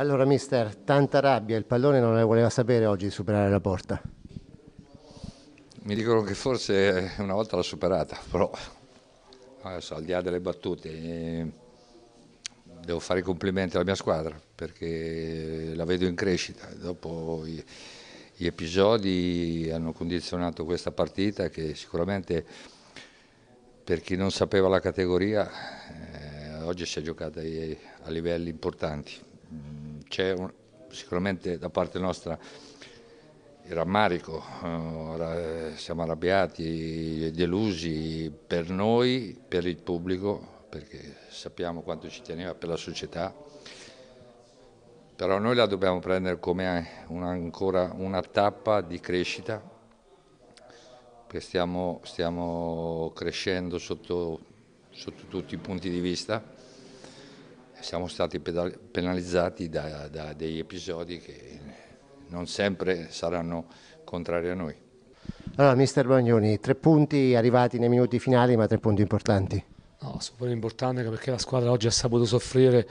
Allora, mister, tanta rabbia, il pallone non le voleva sapere oggi di superare la porta. Mi dicono che forse una volta l'ha superata, però adesso, al di là delle battute, eh, devo fare i complimenti alla mia squadra perché la vedo in crescita. Dopo gli episodi hanno condizionato questa partita che sicuramente per chi non sapeva la categoria eh, oggi si è giocata a livelli importanti c'è sicuramente da parte nostra il rammarico, eh, siamo arrabbiati, delusi per noi, per il pubblico, perché sappiamo quanto ci teneva per la società, però noi la dobbiamo prendere come una, ancora una tappa di crescita, perché stiamo, stiamo crescendo sotto, sotto tutti i punti di vista siamo stati penalizzati da, da degli episodi che non sempre saranno contrari a noi. Allora, mister Bagnoni, tre punti arrivati nei minuti finali, ma tre punti importanti. No, super importante perché la squadra oggi ha saputo soffrire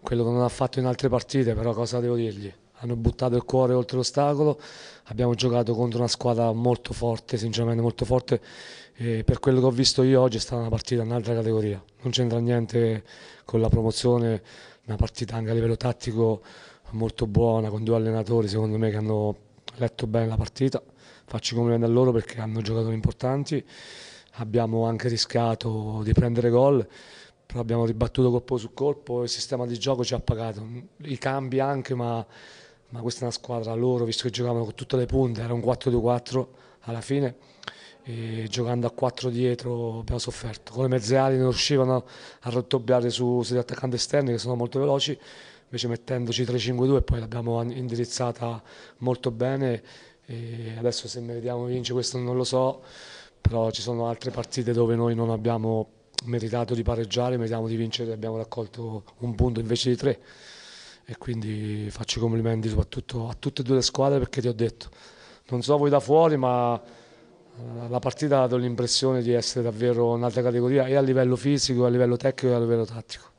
quello che non ha fatto in altre partite, però cosa devo dirgli? hanno buttato il cuore oltre l'ostacolo, abbiamo giocato contro una squadra molto forte, sinceramente molto forte, e per quello che ho visto io oggi è stata una partita in un'altra categoria, non c'entra niente con la promozione, una partita anche a livello tattico molto buona, con due allenatori secondo me che hanno letto bene la partita, faccio complimenti a loro perché hanno giocato importanti, abbiamo anche rischiato di prendere gol, però abbiamo ribattuto colpo su colpo, il sistema di gioco ci ha pagato, i cambi anche ma ma questa è una squadra loro, visto che giocavano con tutte le punte, era un 4-2-4 alla fine, e giocando a 4 dietro abbiamo sofferto. Con le mezze ali non riuscivano a rottobbiare su, sugli attaccanti esterni che sono molto veloci, invece mettendoci 3-5-2 poi l'abbiamo indirizzata molto bene e adesso se meritiamo vince questo non lo so, però ci sono altre partite dove noi non abbiamo meritato di pareggiare, meritiamo di vincere, abbiamo raccolto un punto invece di tre e quindi faccio i complimenti soprattutto a tutte e due le squadre perché ti ho detto, non so voi da fuori ma eh, la partita ha dato l'impressione di essere davvero un'altra categoria e a livello fisico, a livello tecnico e a livello tattico.